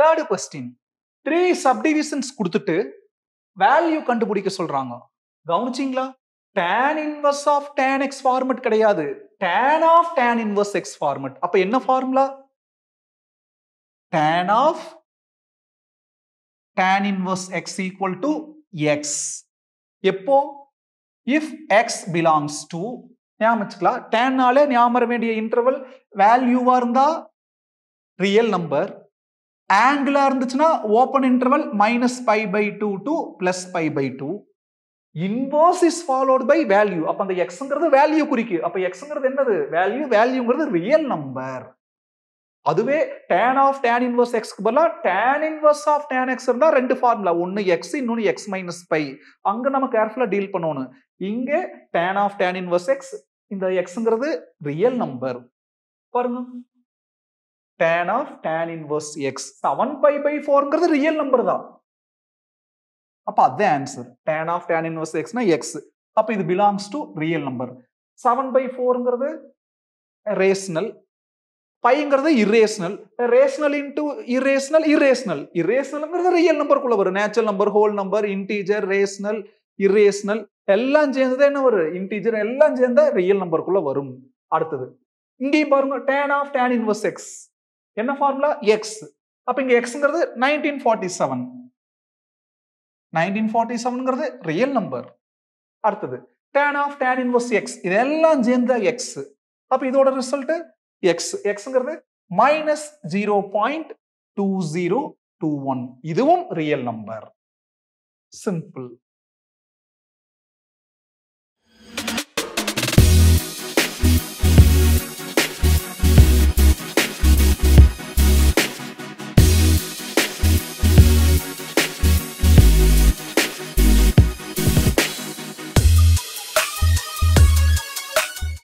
third question three subdivisions கொடுத்துட்டு value கண்டுபிடிக்க சொல்றாங்க கவனிச்சிங்களா tan inverse of tan x format கிடையாது tan of tan inverse x format அப்ப என்ன formula tan of tan inverse x equal to x எப்போ if x belongs to ஞாபகம் வச்சுக்கலாம் டேன்னாலே ஞாபகம் வேண்டிய இன்டர்வல் வேல்யூவா இருந்தா ரியல் நம்பர் ஆங்கிளாக இருந்துச்சுன்னா open interval minus pi by two to plus pi by two inverse is followed by value அப்போ அந்த எக்ஸுங்கிறது வேல்யூ குறிக்கு அப்போ எக்ஸுங்கிறது என்னது வேல்யூ வேல்யூங்கிறது ரியல் நம்பர் அதுவே டேன் ஆஃப் டேன் இன்வர்ஸ் எக்ஸ்க்கு பதிலாக tan inverse of tan x இருந்தால் ரெண்டு ஃபார்முலா ஒன்று எக்ஸ் இன்னொன்று எக்ஸ் மைனஸ் பை அங்கே நம்ம கேர்ஃபுல்லாக டீல் பண்ணணும் இங்கே tan of tan inverse x இந்த எக்ஸுங்கிறது ரியல் நம்பர் பாருங்க tan of tan inverse x seven pi by ஃபோர்ங்கிறது ரியல் நம்பர் தான் அப்போ அதே answer tan of tan inverse எக்ஸ்னா எக்ஸ் அப்போ இது belongs to real number seven pi ஃபோருங்கிறது ரேஷனல் பைங்கிறது irrational rational into irrational irrational இரேஷனல்ங்கிறது ரியல் நம்பருக்குள்ள வரும் natural number whole number integer rational irrational எல்லாம் சேர்ந்தது என்ன வரும் இன்டீஜர் எல்லாம் சேர்ந்த ரியல் நம்பருக்குள்ள வரும் அடுத்தது இங்கேயும் பாருங்க tan of tan inverse x என்ன ஃபார்முலா எக்ஸ் அப்ப இங்க எக்ஸுங்கிறது nineteen forty seven nineteen forty செவன்ங்கிறது ரியல் நம்பர் அடுத்தது tan of tan inverse x இதெல்லாம் சேர்ந்த எக்ஸ் அப்ப இதோட ரிசல்ட் எக்ஸ் எக்ஸ்ங்கிறது minus zero point two zero two one இதுவும் ரியல் நம்பர் சிம்பிள்